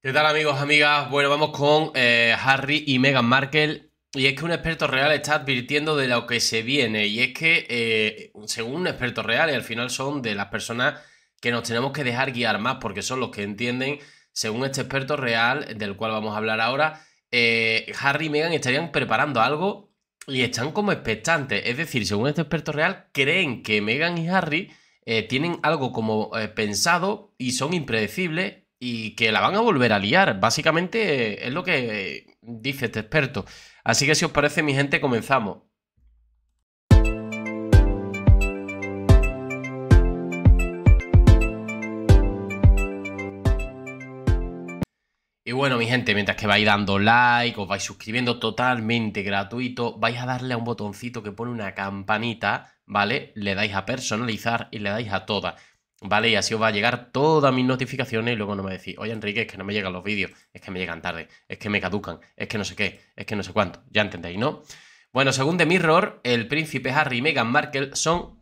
¿Qué tal amigos, amigas? Bueno, vamos con eh, Harry y Meghan Markle. Y es que un experto real está advirtiendo de lo que se viene. Y es que, eh, según un experto real, y al final son de las personas que nos tenemos que dejar guiar más, porque son los que entienden, según este experto real, del cual vamos a hablar ahora, eh, Harry y Meghan estarían preparando algo y están como expectantes. Es decir, según este experto real, creen que Meghan y Harry tienen algo como pensado y son impredecibles y que la van a volver a liar. Básicamente eh, es lo que dice este experto. Así que si os parece, mi gente, comenzamos. Y bueno, mi gente, mientras que vais dando like, os vais suscribiendo totalmente gratuito, vais a darle a un botoncito que pone una campanita, ¿vale? Le dais a personalizar y le dais a todas. ¿Vale? Y así os va a llegar todas mis notificaciones y luego no me decís, oye Enrique, es que no me llegan los vídeos, es que me llegan tarde, es que me caducan, es que no sé qué, es que no sé cuánto. Ya entendéis, ¿no? Bueno, según The Mirror, el príncipe Harry y Meghan Markle son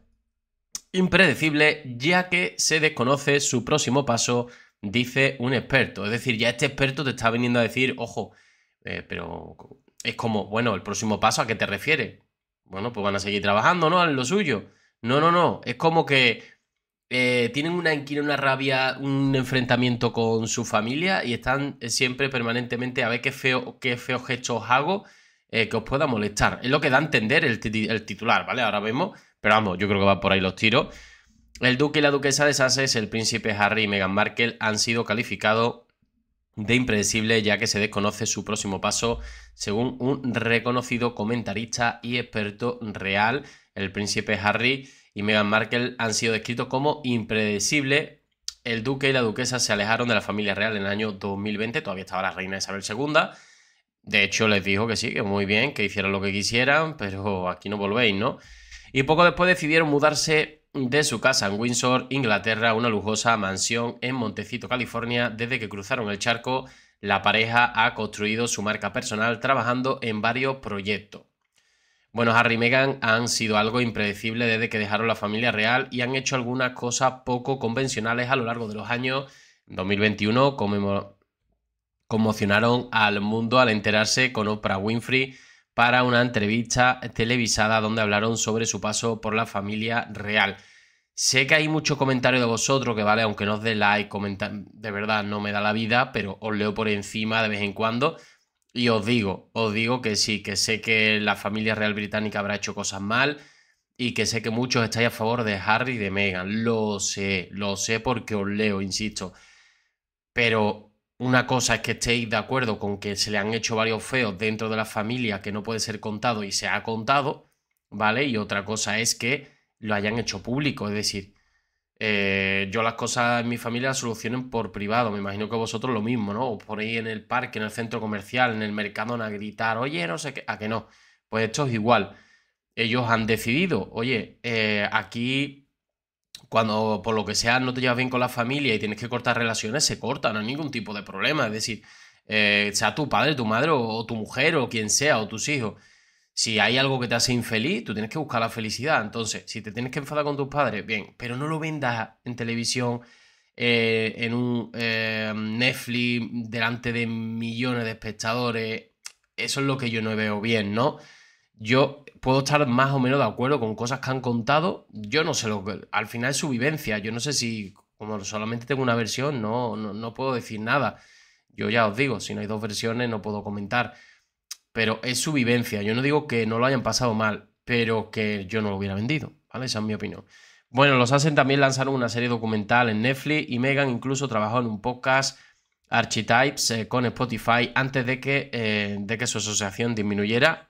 impredecibles ya que se desconoce su próximo paso, dice un experto. Es decir, ya este experto te está viniendo a decir, ojo, eh, pero es como, bueno, el próximo paso, ¿a qué te refieres? Bueno, pues van a seguir trabajando, ¿no? En lo suyo. No, no, no. Es como que eh, tienen una inquina, una rabia, un enfrentamiento con su familia y están eh, siempre permanentemente a ver qué, feo, qué feos gestos hago eh, que os pueda molestar. Es lo que da a entender el, titular, ¿vale? Ahora vemos, pero vamos, yo creo que va por ahí los tiros. El duque y la duquesa de Sussex, el príncipe Harry y Meghan Markle han sido calificados de impredecible ya que se desconoce su próximo paso según un reconocido comentarista y experto real el príncipe Harry y Meghan Markle han sido descritos como impredecibles. El duque y la duquesa se alejaron de la familia real en el año 2020, todavía estaba la reina Isabel II. De hecho, les dijo que sí, que muy bien, que hicieran lo que quisieran, pero aquí no volvéis, ¿no? Y poco después decidieron mudarse de su casa en Windsor, Inglaterra, una lujosa mansión en Montecito, California. Desde que cruzaron el charco, la pareja ha construido su marca personal trabajando en varios proyectos. Bueno, Harry y Meghan han sido algo impredecible desde que dejaron la familia real y han hecho algunas cosas poco convencionales a lo largo de los años. En 2021 conmocionaron al mundo al enterarse con Oprah Winfrey para una entrevista televisada donde hablaron sobre su paso por la familia real. Sé que hay mucho comentario de vosotros que, vale, aunque no os dé like, de verdad no me da la vida, pero os leo por encima de vez en cuando y os digo, os digo que sí, que sé que la familia real británica habrá hecho cosas mal y que sé que muchos estáis a favor de Harry y de Meghan. Lo sé, lo sé porque os leo, insisto. Pero una cosa es que estéis de acuerdo con que se le han hecho varios feos dentro de la familia que no puede ser contado y se ha contado, ¿vale? Y otra cosa es que lo hayan hecho público, es decir, eh, yo las cosas en mi familia las solucionen por privado, me imagino que vosotros lo mismo, ¿no? O por ahí en el parque, en el centro comercial, en el a gritar, oye, no sé qué, a que no. Pues esto es igual. Ellos han decidido, oye, eh, aquí cuando por lo que sea no te llevas bien con la familia y tienes que cortar relaciones, se corta, no hay ningún tipo de problema. Es decir, eh, sea tu padre, tu madre o tu mujer o quien sea o tus hijos si hay algo que te hace infeliz, tú tienes que buscar la felicidad. Entonces, si te tienes que enfadar con tus padres, bien, pero no lo vendas en televisión, eh, en un eh, Netflix, delante de millones de espectadores. Eso es lo que yo no veo bien, ¿no? Yo puedo estar más o menos de acuerdo con cosas que han contado. Yo no sé lo que. Al final es su vivencia. Yo no sé si, como solamente tengo una versión, no, no, no puedo decir nada. Yo ya os digo, si no hay dos versiones, no puedo comentar pero es su vivencia. Yo no digo que no lo hayan pasado mal, pero que yo no lo hubiera vendido, ¿vale? Esa es mi opinión. Bueno, los hacen también lanzaron una serie documental en Netflix y Megan incluso trabajó en un podcast Archetypes eh, con Spotify antes de que, eh, de que su asociación disminuyera.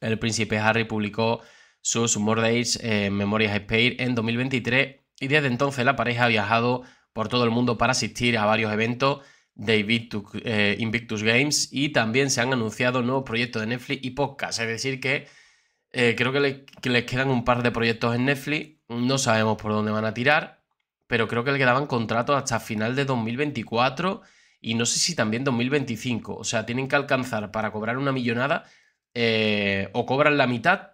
El príncipe Harry publicó sus eh, en en Memorias Space en 2023 y desde entonces la pareja ha viajado por todo el mundo para asistir a varios eventos de eh, Invictus, Games y también se han anunciado nuevos proyectos de Netflix y podcast. Es decir, que eh, creo que, les quedan un par de proyectos en Netflix. No sabemos por dónde van a tirar, pero creo que le quedaban contratos hasta final de 2024 y no sé si también 2025. O sea, tienen que alcanzar para cobrar una millonada eh, o cobran la mitad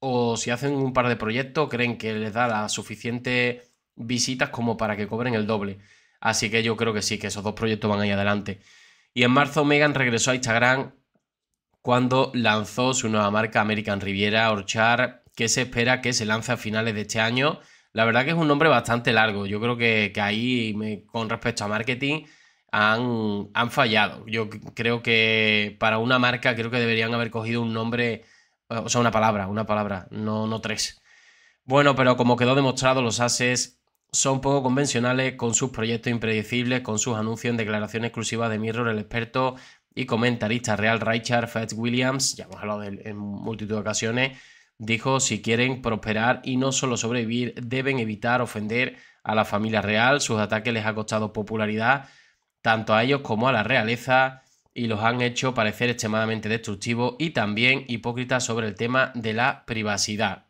o si hacen un par de proyectos creen que les da las suficientes visitas como para que cobren el doble. Así que yo creo que sí, que esos dos proyectos van ahí adelante. Y en marzo Megan regresó a Instagram cuando lanzó su nueva marca American Riviera Orchard, que se espera que se lance a finales de este año. La verdad que es un nombre bastante largo. Yo creo que, ahí, con respecto a marketing, han, fallado. Yo creo que para una marca, creo que deberían haber cogido un nombre, o sea, una palabra, una palabra, no, no tres. Bueno, pero como quedó demostrado, los Ases son poco convencionales con sus proyectos impredecibles, con sus anuncios en declaraciones exclusivas de Mirror, el experto y comentarista real Richard Williams, ya hemos hablado de él en multitud de ocasiones, dijo si quieren prosperar y no solo sobrevivir, deben evitar ofender a la familia real. Sus ataques les ha costado popularidad tanto a ellos como a la realeza y los han hecho parecer extremadamente destructivos y también hipócritas sobre el tema de la privacidad.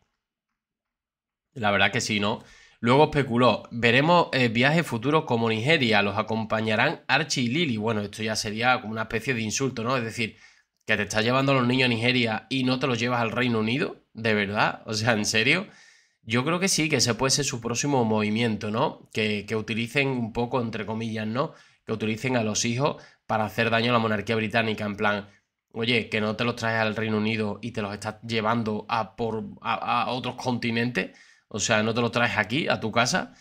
La verdad que sí, ¿no? Luego especuló, veremos eh, viajes futuros como Nigeria, los acompañarán Archie y Lily. Bueno, esto ya sería como una especie de insulto, ¿no? Es decir, que te estás llevando a los niños a Nigeria y no te los llevas al Reino Unido, ¿de verdad? O sea, ¿en serio? Yo creo que sí, que ese puede ser su próximo movimiento, ¿no? Que, utilicen un poco, entre comillas, ¿no? Que utilicen a los hijos para hacer daño a la monarquía británica, en plan, oye, que no te los traes al Reino Unido y te los estás llevando a, por, a otros continentes o sea, no te lo traes aquí, a tu casa.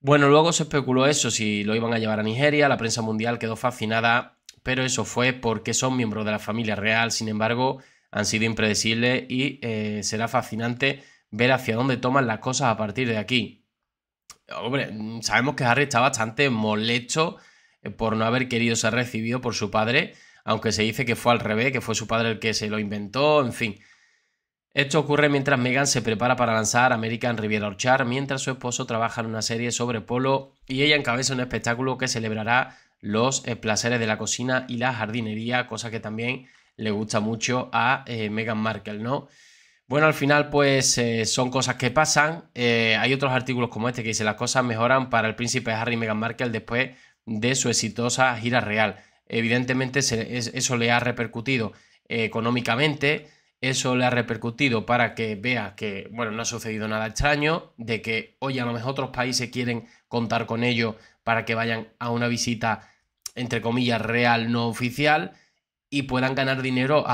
Bueno, luego se especuló eso, si lo iban a llevar a Nigeria, la prensa mundial quedó fascinada, pero eso fue porque son miembros de la familia real, sin embargo, han sido impredecibles y eh, será fascinante ver hacia dónde toman las cosas a partir de aquí. Hombre, sabemos que Harry está bastante molesto eh, por no haber querido ser recibido por su padre, aunque se dice que fue al revés, que fue su padre el que se lo inventó, en fin. Esto ocurre mientras Meghan se prepara para lanzar American Riviera Orchard, mientras su esposo trabaja en una serie sobre polo y ella encabeza un espectáculo que celebrará los eh, placeres de la cocina y la jardinería, cosa que también le gusta mucho a eh, Meghan Markle, ¿no? Bueno, al final pues eh, son cosas que pasan. hay otros artículos como este que dice las cosas mejoran para el príncipe Harry y Meghan Markle después de su exitosa gira real. Evidentemente eso le ha repercutido económicamente, eso le ha repercutido para que vea que, bueno, no ha sucedido nada extraño, de que, hoy a lo mejor otros países quieren contar con ello para que vayan a una visita, entre comillas, real, no oficial, y puedan ganar dinero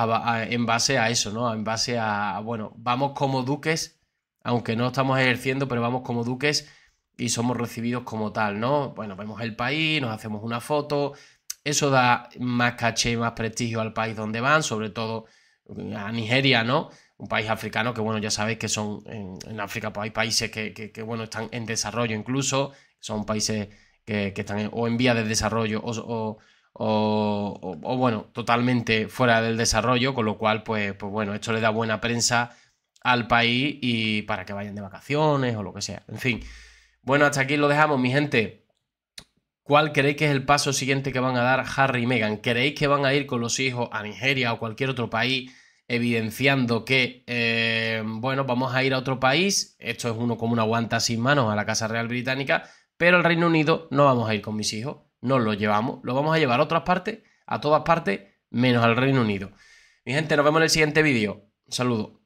en base a eso, ¿no? En base a, bueno, vamos como duques, aunque no estamos ejerciendo, pero vamos como duques y somos recibidos como tal, ¿no? Bueno, vemos el país, nos hacemos una foto, eso da más caché, más prestigio al país donde van, sobre todo a Nigeria, ¿no? Un país africano que, bueno, ya sabéis que son, en, África pues hay países que, bueno, están en desarrollo incluso, son países que, están o en vía de desarrollo o, bueno, totalmente fuera del desarrollo, con lo cual, pues, pues bueno, esto le da buena prensa al país y para que vayan de vacaciones o lo que sea. En fin, bueno, hasta aquí lo dejamos, mi gente. ¿Cuál creéis que es el paso siguiente que van a dar Harry y Meghan? ¿Creéis que van a ir con los hijos a Nigeria o cualquier otro país evidenciando que, eh, bueno, vamos a ir a otro país, esto es uno como una guanta sin manos a la Casa Real Británica, pero al Reino Unido no vamos a ir con mis hijos, no lo llevamos, lo vamos a llevar a otras partes, a todas partes, menos al Reino Unido. Mi gente, nos vemos en el siguiente vídeo. Saludos.